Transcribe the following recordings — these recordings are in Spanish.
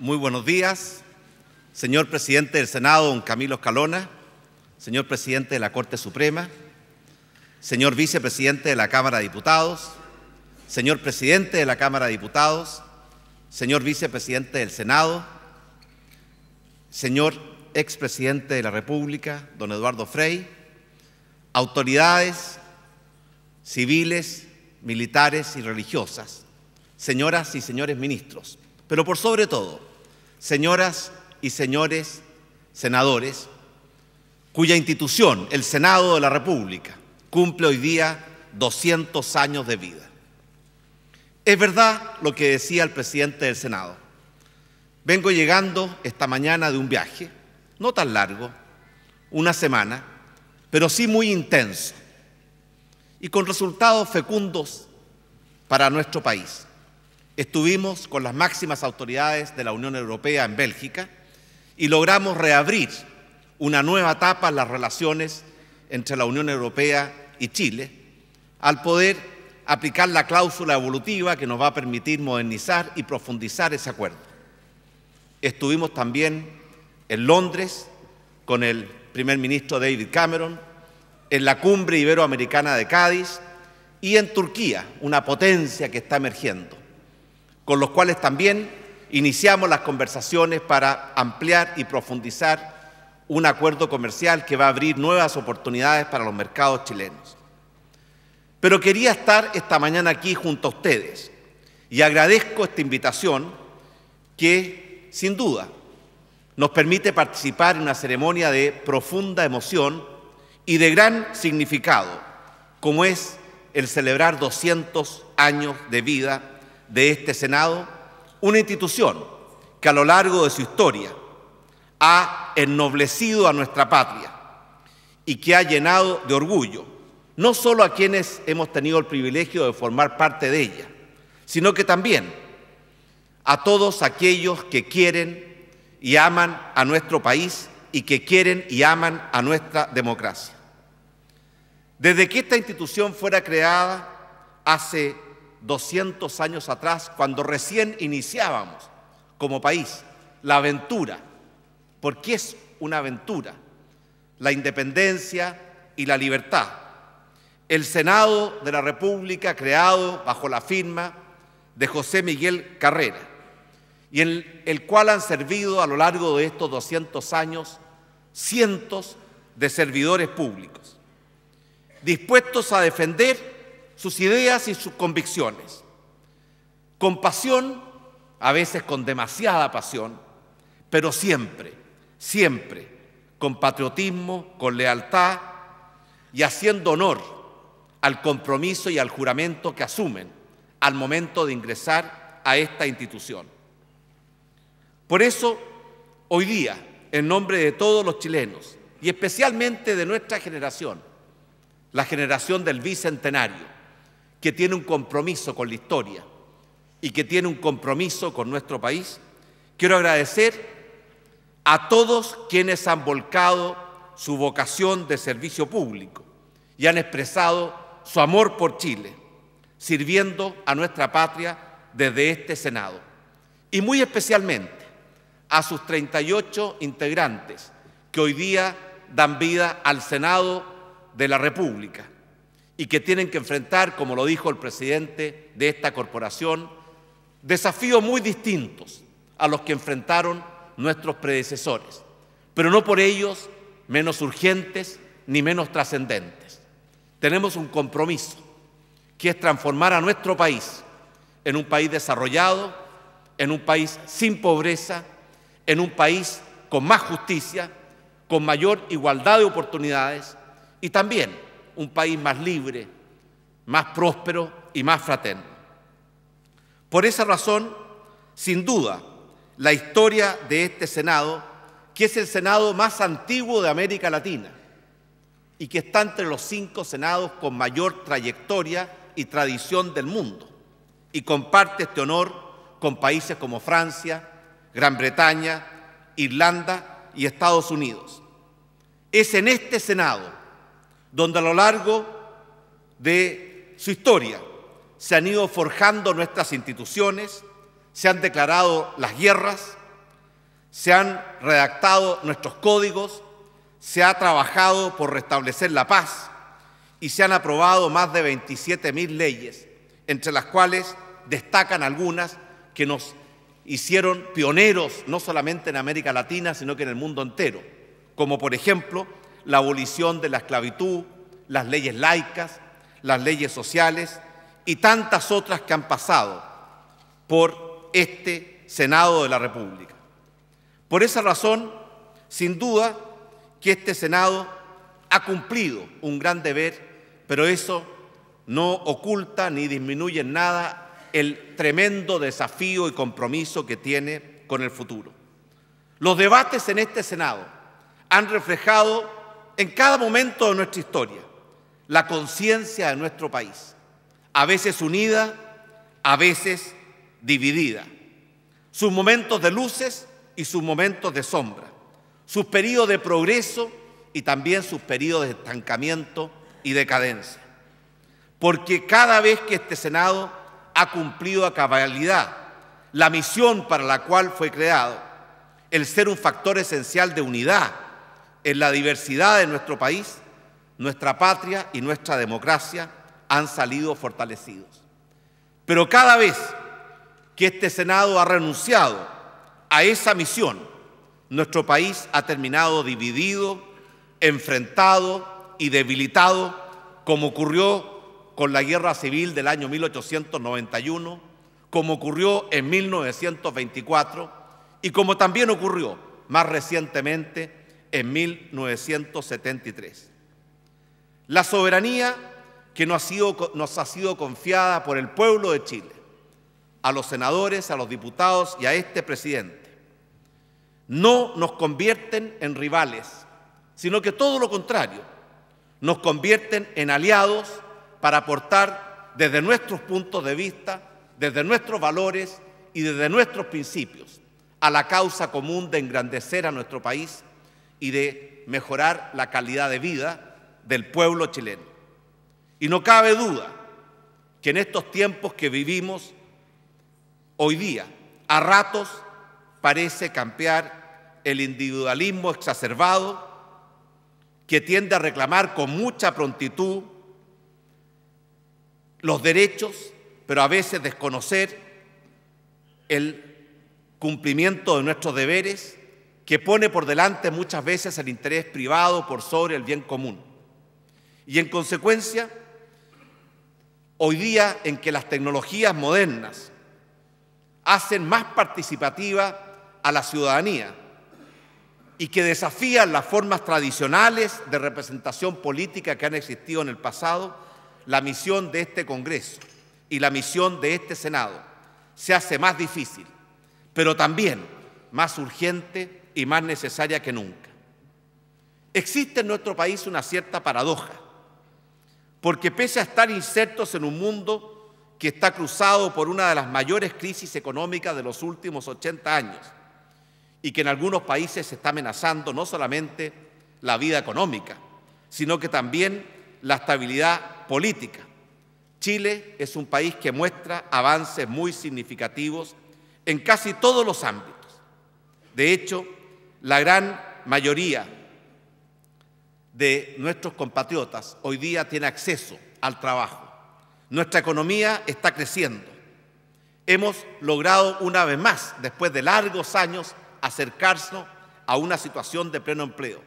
Muy buenos días, señor presidente del Senado, don Camilo Escalona, señor presidente de la Corte Suprema, señor vicepresidente de la Cámara de Diputados, señor presidente de la Cámara de Diputados, señor vicepresidente del Senado, señor expresidente de la República, don Eduardo Frey, autoridades civiles, militares y religiosas, señoras y señores ministros, pero por sobre todo, señoras y señores senadores, cuya institución, el Senado de la República, cumple hoy día 200 años de vida. Es verdad lo que decía el presidente del Senado. Vengo llegando esta mañana de un viaje, no tan largo, una semana, pero sí muy intenso y con resultados fecundos para nuestro país. Estuvimos con las máximas autoridades de la Unión Europea en Bélgica y logramos reabrir una nueva etapa en las relaciones entre la Unión Europea y Chile al poder aplicar la cláusula evolutiva que nos va a permitir modernizar y profundizar ese acuerdo. Estuvimos también en Londres con el primer ministro David Cameron, en la cumbre iberoamericana de Cádiz y en Turquía, una potencia que está emergiendo con los cuales también iniciamos las conversaciones para ampliar y profundizar un acuerdo comercial que va a abrir nuevas oportunidades para los mercados chilenos. Pero quería estar esta mañana aquí junto a ustedes y agradezco esta invitación que, sin duda, nos permite participar en una ceremonia de profunda emoción y de gran significado, como es el celebrar 200 años de vida de este Senado, una institución que a lo largo de su historia ha ennoblecido a nuestra patria y que ha llenado de orgullo no solo a quienes hemos tenido el privilegio de formar parte de ella, sino que también a todos aquellos que quieren y aman a nuestro país y que quieren y aman a nuestra democracia. Desde que esta institución fuera creada hace 200 años atrás, cuando recién iniciábamos como país la aventura, porque es una aventura, la independencia y la libertad. El Senado de la República, creado bajo la firma de José Miguel Carrera, y en el cual han servido a lo largo de estos 200 años cientos de servidores públicos, dispuestos a defender sus ideas y sus convicciones. Con pasión, a veces con demasiada pasión, pero siempre, siempre, con patriotismo, con lealtad y haciendo honor al compromiso y al juramento que asumen al momento de ingresar a esta institución. Por eso, hoy día, en nombre de todos los chilenos y especialmente de nuestra generación, la generación del Bicentenario, que tiene un compromiso con la historia y que tiene un compromiso con nuestro país, quiero agradecer a todos quienes han volcado su vocación de servicio público y han expresado su amor por Chile, sirviendo a nuestra patria desde este Senado. Y muy especialmente a sus 38 integrantes que hoy día dan vida al Senado de la República y que tienen que enfrentar, como lo dijo el presidente de esta corporación, desafíos muy distintos a los que enfrentaron nuestros predecesores, pero no por ellos menos urgentes ni menos trascendentes. Tenemos un compromiso, que es transformar a nuestro país en un país desarrollado, en un país sin pobreza, en un país con más justicia, con mayor igualdad de oportunidades y también un país más libre, más próspero y más fraterno. Por esa razón, sin duda, la historia de este Senado, que es el Senado más antiguo de América Latina y que está entre los cinco senados con mayor trayectoria y tradición del mundo, y comparte este honor con países como Francia, Gran Bretaña, Irlanda y Estados Unidos. Es en este Senado donde a lo largo de su historia se han ido forjando nuestras instituciones, se han declarado las guerras, se han redactado nuestros códigos, se ha trabajado por restablecer la paz y se han aprobado más de mil leyes, entre las cuales destacan algunas que nos hicieron pioneros no solamente en América Latina, sino que en el mundo entero, como por ejemplo la abolición de la esclavitud, las leyes laicas, las leyes sociales y tantas otras que han pasado por este Senado de la República. Por esa razón, sin duda que este Senado ha cumplido un gran deber, pero eso no oculta ni disminuye en nada el tremendo desafío y compromiso que tiene con el futuro. Los debates en este Senado han reflejado en cada momento de nuestra historia, la conciencia de nuestro país, a veces unida, a veces dividida, sus momentos de luces y sus momentos de sombra, sus periodos de progreso y también sus periodos de estancamiento y decadencia. Porque cada vez que este Senado ha cumplido a cabalidad la misión para la cual fue creado, el ser un factor esencial de unidad, en la diversidad de nuestro país, nuestra patria y nuestra democracia han salido fortalecidos. Pero cada vez que este Senado ha renunciado a esa misión, nuestro país ha terminado dividido, enfrentado y debilitado, como ocurrió con la guerra civil del año 1891, como ocurrió en 1924 y como también ocurrió más recientemente en 1973. La soberanía que nos ha, sido, nos ha sido confiada por el pueblo de Chile, a los senadores, a los diputados y a este presidente. No nos convierten en rivales, sino que todo lo contrario, nos convierten en aliados para aportar desde nuestros puntos de vista, desde nuestros valores y desde nuestros principios a la causa común de engrandecer a nuestro país y de mejorar la calidad de vida del pueblo chileno. Y no cabe duda que en estos tiempos que vivimos hoy día, a ratos parece campear el individualismo exacerbado que tiende a reclamar con mucha prontitud los derechos, pero a veces desconocer el cumplimiento de nuestros deberes que pone por delante muchas veces el interés privado por sobre el bien común. Y en consecuencia, hoy día en que las tecnologías modernas hacen más participativa a la ciudadanía y que desafían las formas tradicionales de representación política que han existido en el pasado, la misión de este Congreso y la misión de este Senado se hace más difícil, pero también más urgente y más necesaria que nunca. Existe en nuestro país una cierta paradoja, porque pese a estar insertos en un mundo que está cruzado por una de las mayores crisis económicas de los últimos 80 años y que en algunos países está amenazando no solamente la vida económica, sino que también la estabilidad política. Chile es un país que muestra avances muy significativos en casi todos los ámbitos. De hecho, la gran mayoría de nuestros compatriotas hoy día tiene acceso al trabajo. Nuestra economía está creciendo. Hemos logrado una vez más, después de largos años, acercarnos a una situación de pleno empleo.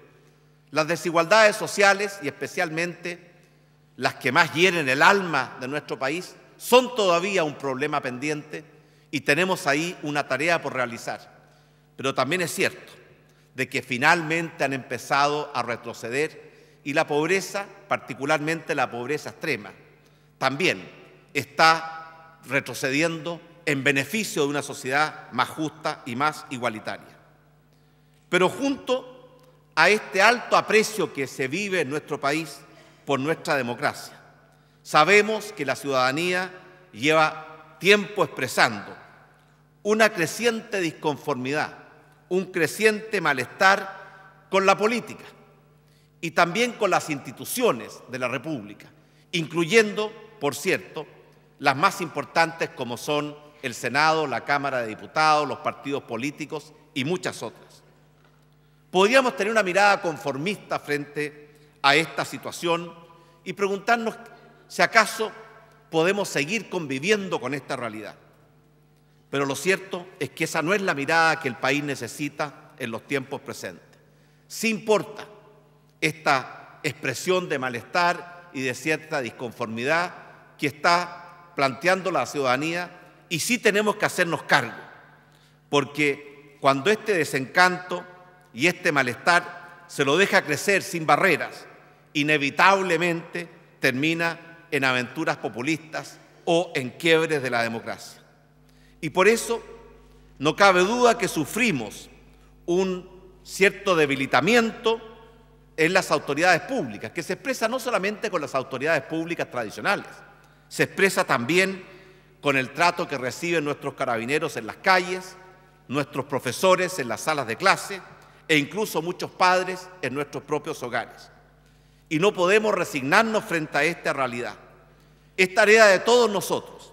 Las desigualdades sociales y especialmente las que más hieren el alma de nuestro país son todavía un problema pendiente y tenemos ahí una tarea por realizar. Pero también es cierto de que finalmente han empezado a retroceder y la pobreza, particularmente la pobreza extrema, también está retrocediendo en beneficio de una sociedad más justa y más igualitaria. Pero junto a este alto aprecio que se vive en nuestro país por nuestra democracia, sabemos que la ciudadanía lleva tiempo expresando una creciente disconformidad un creciente malestar con la política y también con las instituciones de la República, incluyendo, por cierto, las más importantes como son el Senado, la Cámara de Diputados, los partidos políticos y muchas otras. Podríamos tener una mirada conformista frente a esta situación y preguntarnos si acaso podemos seguir conviviendo con esta realidad. Pero lo cierto es que esa no es la mirada que el país necesita en los tiempos presentes. Sí importa esta expresión de malestar y de cierta disconformidad que está planteando la ciudadanía y sí tenemos que hacernos cargo, porque cuando este desencanto y este malestar se lo deja crecer sin barreras, inevitablemente termina en aventuras populistas o en quiebres de la democracia. Y por eso no cabe duda que sufrimos un cierto debilitamiento en las autoridades públicas, que se expresa no solamente con las autoridades públicas tradicionales, se expresa también con el trato que reciben nuestros carabineros en las calles, nuestros profesores en las salas de clase e incluso muchos padres en nuestros propios hogares. Y no podemos resignarnos frente a esta realidad. Es tarea de todos nosotros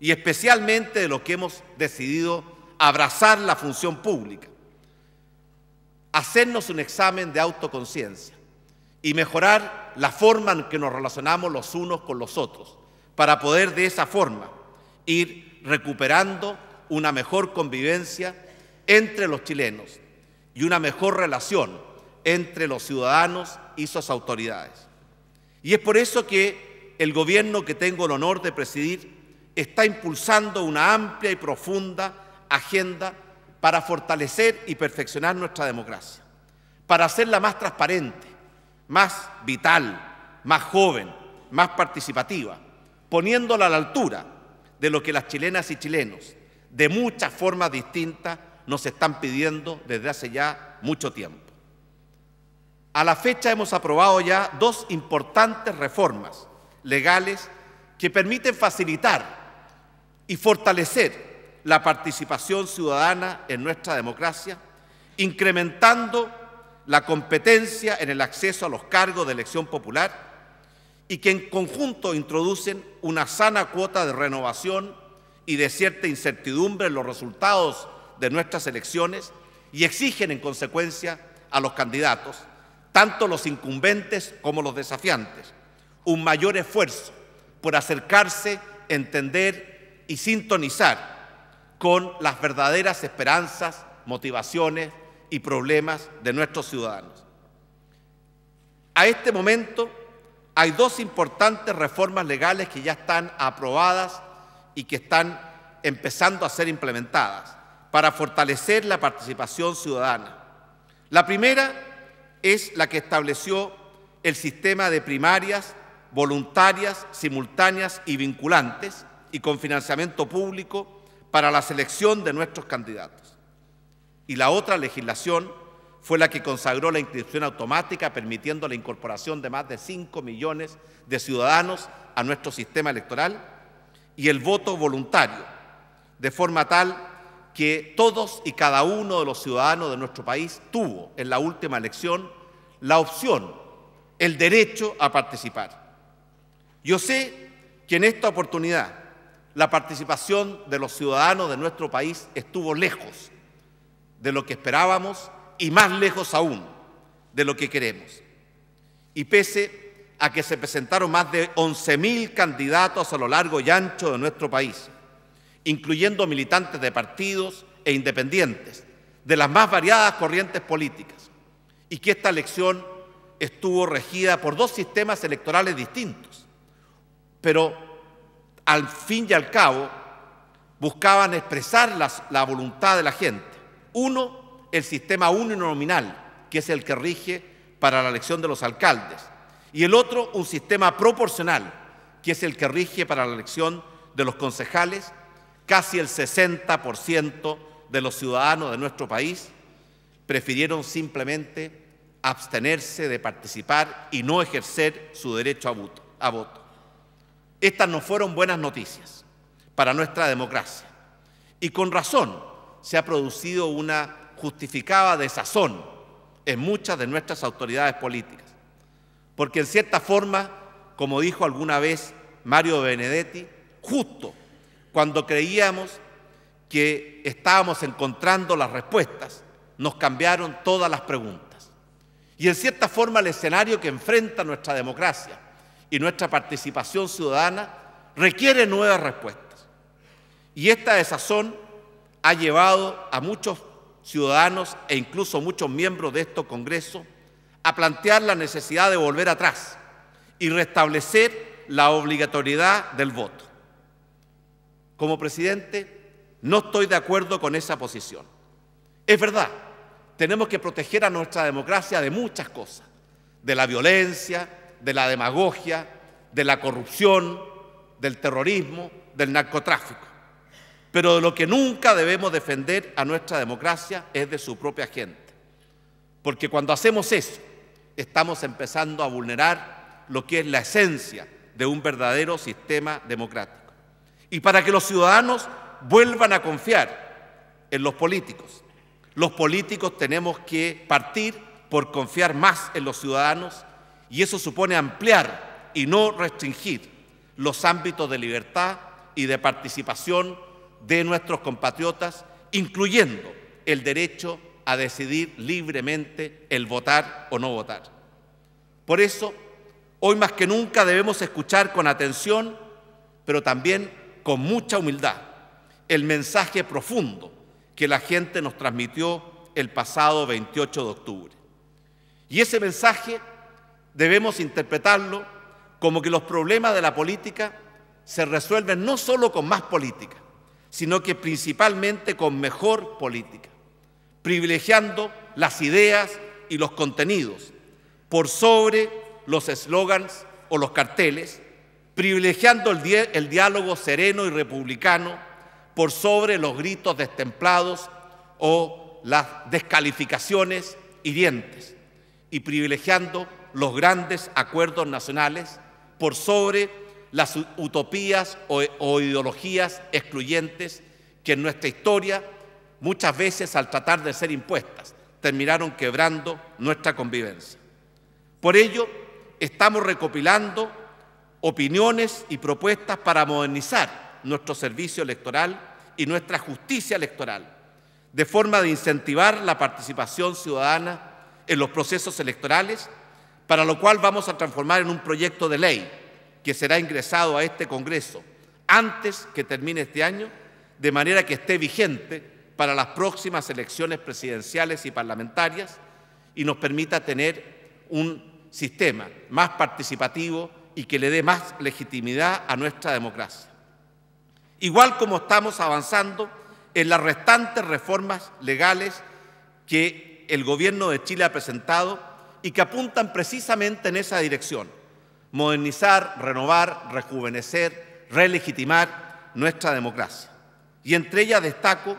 y especialmente de lo que hemos decidido abrazar la función pública. Hacernos un examen de autoconciencia y mejorar la forma en que nos relacionamos los unos con los otros, para poder de esa forma ir recuperando una mejor convivencia entre los chilenos y una mejor relación entre los ciudadanos y sus autoridades. Y es por eso que el gobierno que tengo el honor de presidir está impulsando una amplia y profunda agenda para fortalecer y perfeccionar nuestra democracia, para hacerla más transparente, más vital, más joven, más participativa, poniéndola a la altura de lo que las chilenas y chilenos, de muchas formas distintas, nos están pidiendo desde hace ya mucho tiempo. A la fecha hemos aprobado ya dos importantes reformas legales que permiten facilitar y fortalecer la participación ciudadana en nuestra democracia, incrementando la competencia en el acceso a los cargos de elección popular y que en conjunto introducen una sana cuota de renovación y de cierta incertidumbre en los resultados de nuestras elecciones y exigen en consecuencia a los candidatos, tanto los incumbentes como los desafiantes, un mayor esfuerzo por acercarse, entender y sintonizar con las verdaderas esperanzas, motivaciones y problemas de nuestros ciudadanos. A este momento hay dos importantes reformas legales que ya están aprobadas y que están empezando a ser implementadas para fortalecer la participación ciudadana. La primera es la que estableció el sistema de primarias voluntarias, simultáneas y vinculantes, y con financiamiento público para la selección de nuestros candidatos. Y la otra legislación fue la que consagró la inscripción automática permitiendo la incorporación de más de 5 millones de ciudadanos a nuestro sistema electoral y el voto voluntario, de forma tal que todos y cada uno de los ciudadanos de nuestro país tuvo en la última elección la opción, el derecho a participar. Yo sé que en esta oportunidad la participación de los ciudadanos de nuestro país estuvo lejos de lo que esperábamos y más lejos aún de lo que queremos. Y pese a que se presentaron más de 11.000 candidatos a lo largo y ancho de nuestro país, incluyendo militantes de partidos e independientes, de las más variadas corrientes políticas, y que esta elección estuvo regida por dos sistemas electorales distintos, pero al fin y al cabo buscaban expresar la voluntad de la gente. Uno, el sistema uninominal, que es el que rige para la elección de los alcaldes. Y el otro, un sistema proporcional, que es el que rige para la elección de los concejales. Casi el 60% de los ciudadanos de nuestro país prefirieron simplemente abstenerse de participar y no ejercer su derecho a voto. Estas no fueron buenas noticias para nuestra democracia. Y con razón se ha producido una justificada desazón en muchas de nuestras autoridades políticas. Porque en cierta forma, como dijo alguna vez Mario Benedetti, justo cuando creíamos que estábamos encontrando las respuestas, nos cambiaron todas las preguntas. Y en cierta forma el escenario que enfrenta nuestra democracia y nuestra participación ciudadana requiere nuevas respuestas. Y esta desazón ha llevado a muchos ciudadanos e incluso muchos miembros de estos congresos a plantear la necesidad de volver atrás y restablecer la obligatoriedad del voto. Como presidente, no estoy de acuerdo con esa posición. Es verdad, tenemos que proteger a nuestra democracia de muchas cosas, de la violencia, de la demagogia, de la corrupción, del terrorismo, del narcotráfico. Pero de lo que nunca debemos defender a nuestra democracia es de su propia gente. Porque cuando hacemos eso, estamos empezando a vulnerar lo que es la esencia de un verdadero sistema democrático. Y para que los ciudadanos vuelvan a confiar en los políticos, los políticos tenemos que partir por confiar más en los ciudadanos y eso supone ampliar y no restringir los ámbitos de libertad y de participación de nuestros compatriotas, incluyendo el derecho a decidir libremente el votar o no votar. Por eso, hoy más que nunca debemos escuchar con atención, pero también con mucha humildad, el mensaje profundo que la gente nos transmitió el pasado 28 de octubre. Y ese mensaje debemos interpretarlo como que los problemas de la política se resuelven no solo con más política, sino que principalmente con mejor política, privilegiando las ideas y los contenidos por sobre los eslogans o los carteles, privilegiando el, el, diálogo sereno y republicano por sobre los gritos destemplados o las descalificaciones hirientes, y privilegiando los grandes acuerdos nacionales por sobre las utopías o, ideologías excluyentes que en nuestra historia muchas veces al tratar de ser impuestas terminaron quebrando nuestra convivencia. Por ello, estamos recopilando opiniones y propuestas para modernizar nuestro servicio electoral y nuestra justicia electoral, de forma de incentivar la participación ciudadana en los procesos electorales para lo cual vamos a transformar en un proyecto de ley que será ingresado a este Congreso antes que termine este año, de manera que esté vigente para las próximas elecciones presidenciales y parlamentarias y nos permita tener un sistema más participativo y que le dé más legitimidad a nuestra democracia. Igual como estamos avanzando en las restantes reformas legales que el gobierno de Chile ha presentado y que apuntan precisamente en esa dirección. Modernizar, renovar, rejuvenecer, relegitimar nuestra democracia. Y entre ellas destaco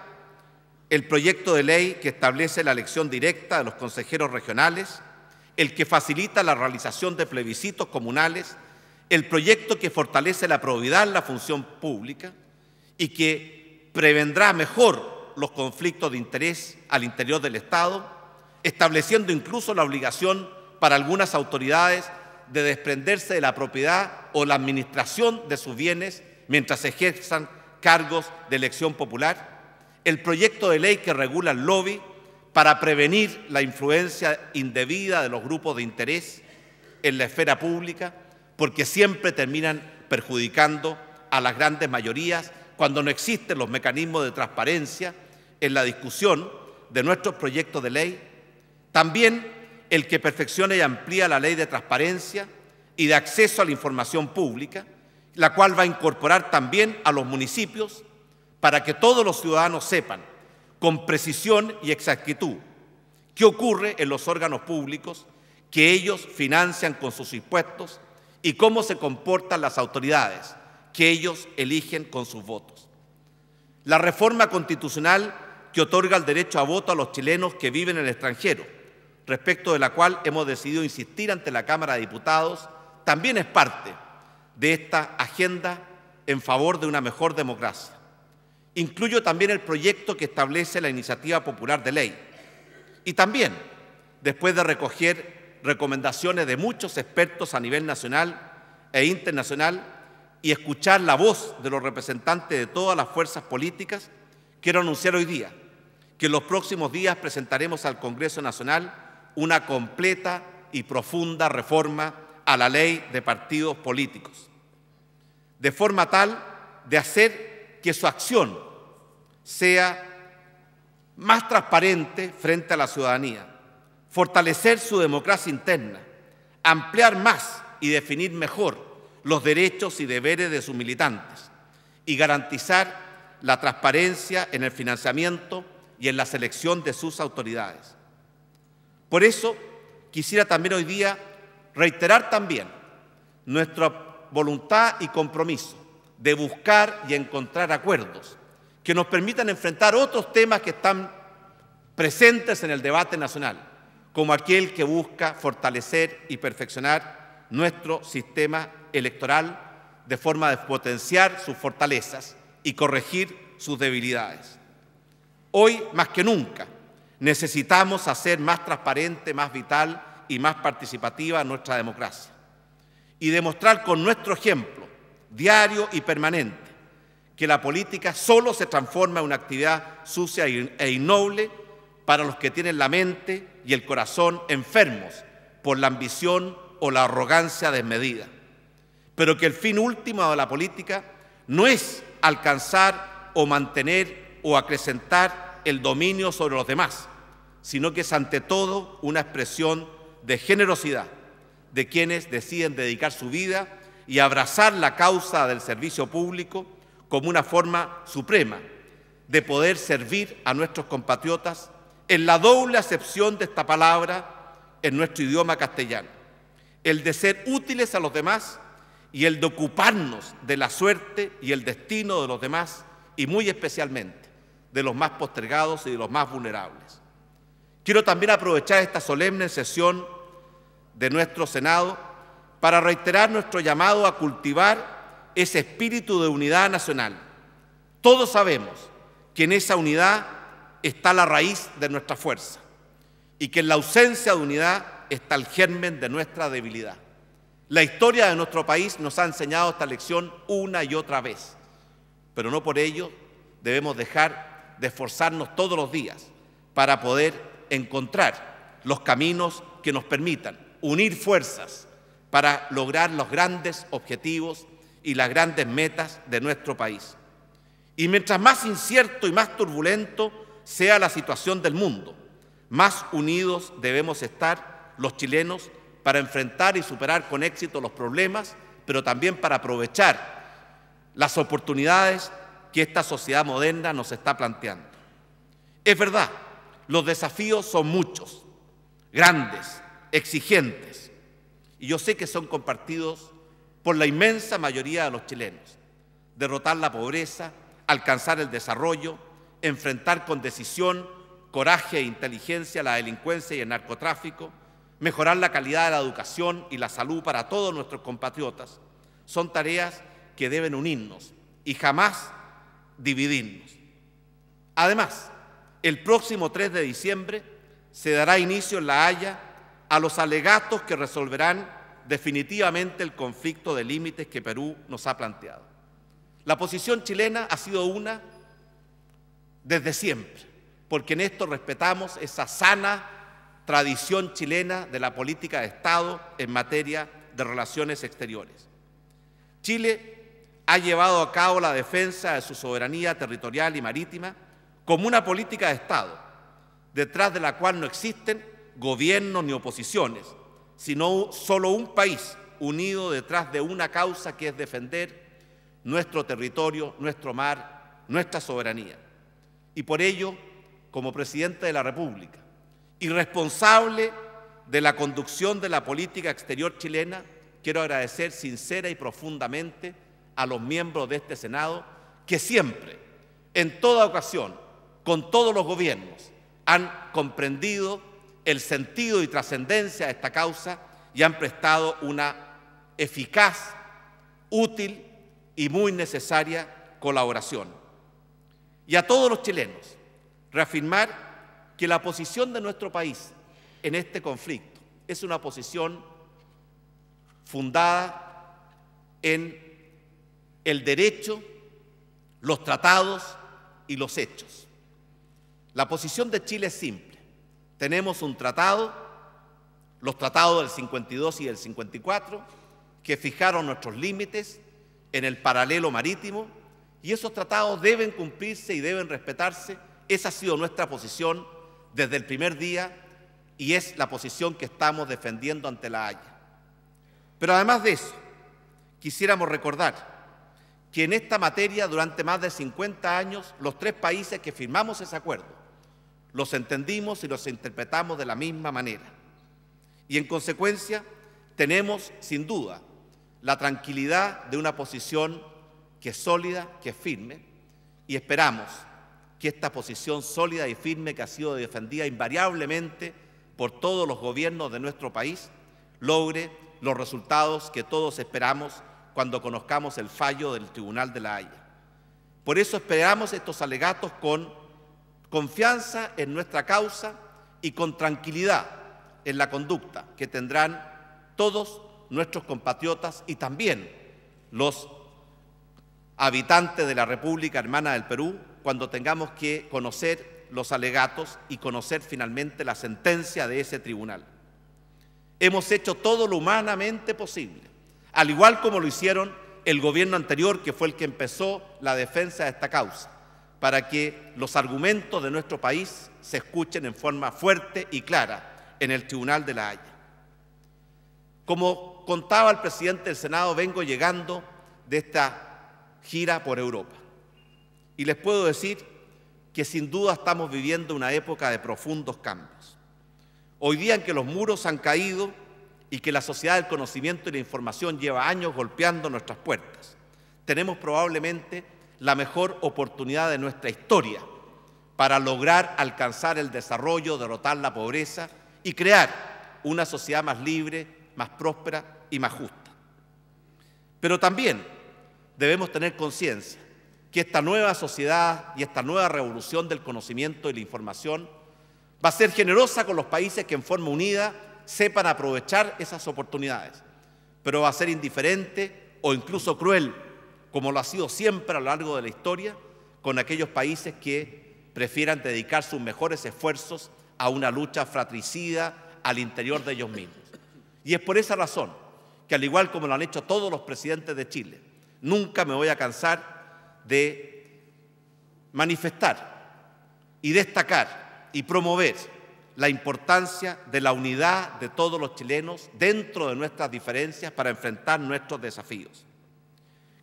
el proyecto de ley que establece la elección directa de los consejeros regionales, el que facilita la realización de plebiscitos comunales, el proyecto que fortalece la probidad en la función pública y que prevendrá mejor los conflictos de interés al interior del Estado estableciendo incluso la obligación para algunas autoridades de desprenderse de la propiedad o la administración de sus bienes mientras ejerzan cargos de elección popular, el proyecto de ley que regula el lobby para prevenir la influencia indebida de los grupos de interés en la esfera pública, porque siempre terminan perjudicando a las grandes mayorías cuando no existen los mecanismos de transparencia en la discusión de nuestros proyectos de ley también el que perfecciona y amplía la ley de transparencia y de acceso a la información pública, la cual va a incorporar también a los municipios para que todos los ciudadanos sepan con precisión y exactitud qué ocurre en los órganos públicos que ellos financian con sus impuestos y cómo se comportan las autoridades que ellos eligen con sus votos. La reforma constitucional que otorga el derecho a voto a los chilenos que viven en el extranjero respecto de la cual hemos decidido insistir ante la Cámara de Diputados, también es parte de esta agenda en favor de una mejor democracia. Incluyo también el proyecto que establece la iniciativa popular de ley. Y también, después de recoger recomendaciones de muchos expertos a nivel nacional e internacional y escuchar la voz de los representantes de todas las fuerzas políticas, quiero anunciar hoy día que en los próximos días presentaremos al Congreso Nacional una completa y profunda reforma a la ley de partidos políticos, de forma tal de hacer que su acción sea más transparente frente a la ciudadanía, fortalecer su democracia interna, ampliar más y definir mejor los derechos y deberes de sus militantes y garantizar la transparencia en el financiamiento y en la selección de sus autoridades. Por eso quisiera también hoy día reiterar también nuestra voluntad y compromiso de buscar y encontrar acuerdos que nos permitan enfrentar otros temas que están presentes en el debate nacional, como aquel que busca fortalecer y perfeccionar nuestro sistema electoral de forma de potenciar sus fortalezas y corregir sus debilidades. Hoy más que nunca Necesitamos hacer más transparente, más vital y más participativa nuestra democracia. Y demostrar con nuestro ejemplo, diario y permanente, que la política solo se transforma en una actividad sucia e innoble para los que tienen la mente y el corazón enfermos por la ambición o la arrogancia desmedida. Pero que el fin último de la política no es alcanzar o mantener o acrecentar el dominio sobre los demás, sino que es ante todo una expresión de generosidad de quienes deciden dedicar su vida y abrazar la causa del servicio público como una forma suprema de poder servir a nuestros compatriotas en la doble acepción de esta palabra en nuestro idioma castellano, el de ser útiles a los demás y el de ocuparnos de la suerte y el destino de los demás y muy especialmente de los más postergados y de los más vulnerables. Quiero también aprovechar esta solemne sesión de nuestro Senado para reiterar nuestro llamado a cultivar ese espíritu de unidad nacional. Todos sabemos que en esa unidad está la raíz de nuestra fuerza y que en la ausencia de unidad está el germen de nuestra debilidad. La historia de nuestro país nos ha enseñado esta lección una y otra vez, pero no por ello debemos dejar de esforzarnos todos los días para poder encontrar los caminos que nos permitan unir fuerzas para lograr los grandes objetivos y las grandes metas de nuestro país. Y mientras más incierto y más turbulento sea la situación del mundo, más unidos debemos estar los chilenos para enfrentar y superar con éxito los problemas, pero también para aprovechar las oportunidades que esta sociedad moderna nos está planteando. Es verdad los desafíos son muchos, grandes, exigentes, y yo sé que son compartidos por la inmensa mayoría de los chilenos. Derrotar la pobreza, alcanzar el desarrollo, enfrentar con decisión, coraje e inteligencia la delincuencia y el narcotráfico, mejorar la calidad de la educación y la salud para todos nuestros compatriotas, son tareas que deben unirnos y jamás dividirnos. Además, el próximo 3 de diciembre se dará inicio en La Haya a los alegatos que resolverán definitivamente el conflicto de límites que Perú nos ha planteado. La posición chilena ha sido una desde siempre, porque en esto respetamos esa sana tradición chilena de la política de Estado en materia de relaciones exteriores. Chile ha llevado a cabo la defensa de su soberanía territorial y marítima, como una política de Estado, detrás de la cual no existen gobiernos ni oposiciones, sino solo un país unido detrás de una causa que es defender nuestro territorio, nuestro mar, nuestra soberanía. Y por ello, como presidente de la República y responsable de la conducción de la política exterior chilena, quiero agradecer sincera y profundamente a los miembros de este Senado que siempre, en toda ocasión, con todos los gobiernos han comprendido el sentido y trascendencia de esta causa y han prestado una eficaz, útil y muy necesaria colaboración. Y a todos los chilenos, reafirmar que la posición de nuestro país en este conflicto es una posición fundada en el derecho, los tratados y los hechos. La posición de Chile es simple. Tenemos un tratado, los tratados del 52 y del 54, que fijaron nuestros límites en el paralelo marítimo y esos tratados deben cumplirse y deben respetarse. Esa ha sido nuestra posición desde el primer día y es la posición que estamos defendiendo ante la Haya. Pero además de eso, quisiéramos recordar que en esta materia durante más de 50 años los tres países que firmamos ese acuerdo los entendimos y los interpretamos de la misma manera. Y en consecuencia, tenemos sin duda la tranquilidad de una posición que es sólida, que es firme, y esperamos que esta posición sólida y firme que ha sido defendida invariablemente por todos los gobiernos de nuestro país logre los resultados que todos esperamos cuando conozcamos el fallo del Tribunal de la Haya. Por eso esperamos estos alegatos con confianza en nuestra causa y con tranquilidad en la conducta que tendrán todos nuestros compatriotas y también los habitantes de la República Hermana del Perú cuando tengamos que conocer los alegatos y conocer finalmente la sentencia de ese tribunal. Hemos hecho todo lo humanamente posible, al igual como lo hicieron el gobierno anterior, que fue el que empezó la defensa de esta causa para que los argumentos de nuestro país se escuchen en forma fuerte y clara en el Tribunal de la Haya. Como contaba el presidente del Senado, vengo llegando de esta gira por Europa. Y les puedo decir que sin duda estamos viviendo una época de profundos cambios. Hoy día en que los muros han caído y que la sociedad del conocimiento y la información lleva años golpeando nuestras puertas, tenemos probablemente la mejor oportunidad de nuestra historia para lograr alcanzar el desarrollo, derrotar la pobreza y crear una sociedad más libre, más próspera y más justa. Pero también debemos tener conciencia que esta nueva sociedad y esta nueva revolución del conocimiento y la información va a ser generosa con los países que en forma unida sepan aprovechar esas oportunidades, pero va a ser indiferente o incluso cruel como lo ha sido siempre a lo largo de la historia, con aquellos países que prefieran dedicar sus mejores esfuerzos a una lucha fratricida al interior de ellos mismos. Y es por esa razón que, al igual como lo han hecho todos los presidentes de Chile, nunca me voy a cansar de manifestar y destacar y promover la importancia de la unidad de todos los chilenos dentro de nuestras diferencias para enfrentar nuestros desafíos.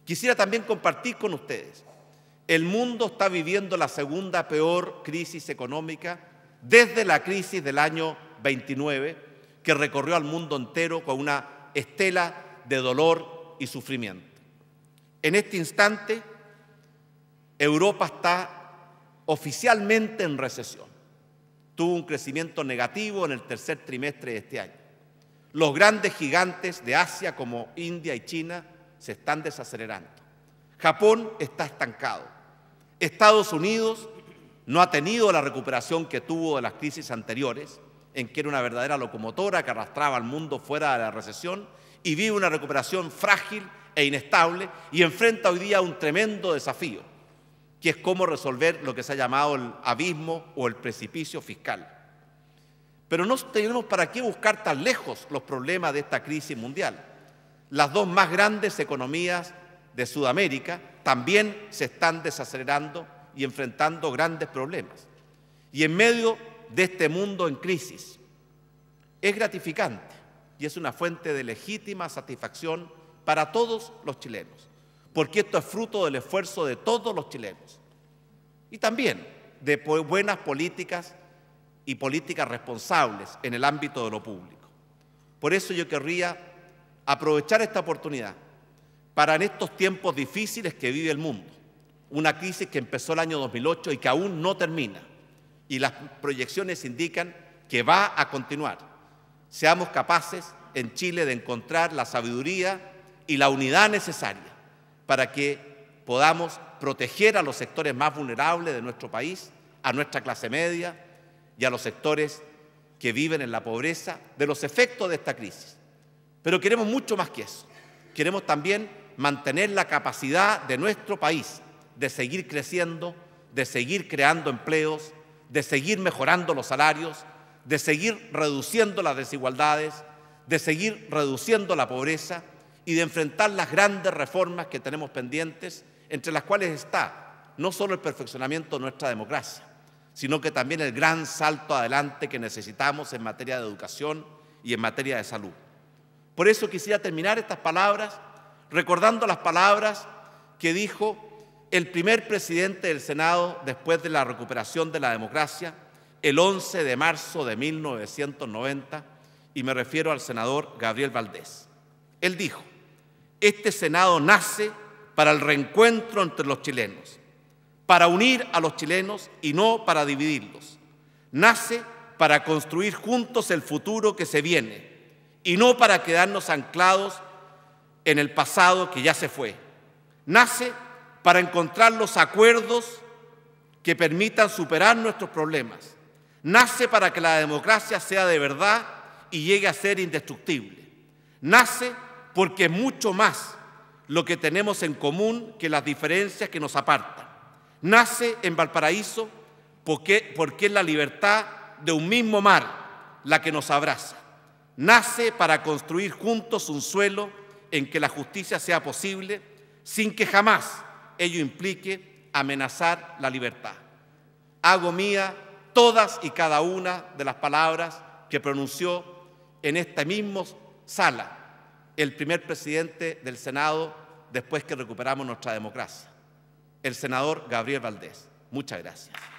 Quisiera también compartir con ustedes, el mundo está viviendo la segunda peor crisis económica desde la crisis del año 29, que recorrió al mundo entero con una estela de dolor y sufrimiento. En este instante, Europa está oficialmente en recesión. Tuvo un crecimiento negativo en el tercer trimestre de este año. Los grandes gigantes de Asia como India y China se están desacelerando. Japón está estancado. Estados Unidos no ha tenido la recuperación que tuvo de las crisis anteriores, en que era una verdadera locomotora que arrastraba al mundo fuera de la recesión y vive una recuperación frágil e inestable y enfrenta hoy día un tremendo desafío, que es cómo resolver lo que se ha llamado el abismo o el precipicio fiscal. Pero no tenemos para qué buscar tan lejos los problemas de esta crisis mundial las dos más grandes economías de Sudamérica también se están desacelerando y enfrentando grandes problemas. Y en medio de este mundo en crisis, es gratificante y es una fuente de legítima satisfacción para todos los chilenos, porque esto es fruto del esfuerzo de todos los chilenos y también de buenas políticas y políticas responsables en el ámbito de lo público. Por eso yo querría aprovechar esta oportunidad para en estos tiempos difíciles que vive el mundo, una crisis que empezó el año 2008 y que aún no termina, y las proyecciones indican que va a continuar, seamos capaces en Chile de encontrar la sabiduría y la unidad necesaria para que podamos proteger a los sectores más vulnerables de nuestro país, a nuestra clase media y a los sectores que viven en la pobreza de los efectos de esta crisis pero queremos mucho más que eso. Queremos también mantener la capacidad de nuestro país de seguir creciendo, de seguir creando empleos, de seguir mejorando los salarios, de seguir reduciendo las desigualdades, de seguir reduciendo la pobreza y de enfrentar las grandes reformas que tenemos pendientes, entre las cuales está no solo el perfeccionamiento de nuestra democracia, sino que también el gran salto adelante que necesitamos en materia de educación y en materia de salud. Por eso quisiera terminar estas palabras recordando las palabras que dijo el primer presidente del Senado después de la recuperación de la democracia el 11 de marzo de 1990, y me refiero al senador Gabriel Valdés. Él dijo, este Senado nace para el reencuentro entre los chilenos, para unir a los chilenos y no para dividirlos. Nace para construir juntos el futuro que se viene y no para quedarnos anclados en el pasado que ya se fue. Nace para encontrar los acuerdos que permitan superar nuestros problemas. Nace para que la democracia sea de verdad y llegue a ser indestructible. Nace porque es mucho más lo que tenemos en común que las diferencias que nos apartan. Nace en Valparaíso porque, porque es la libertad de un mismo mar la que nos abraza nace para construir juntos un suelo en que la justicia sea posible sin que jamás ello implique amenazar la libertad. Hago mía todas y cada una de las palabras que pronunció en esta misma sala el primer presidente del Senado después que recuperamos nuestra democracia, el senador Gabriel Valdés. Muchas gracias.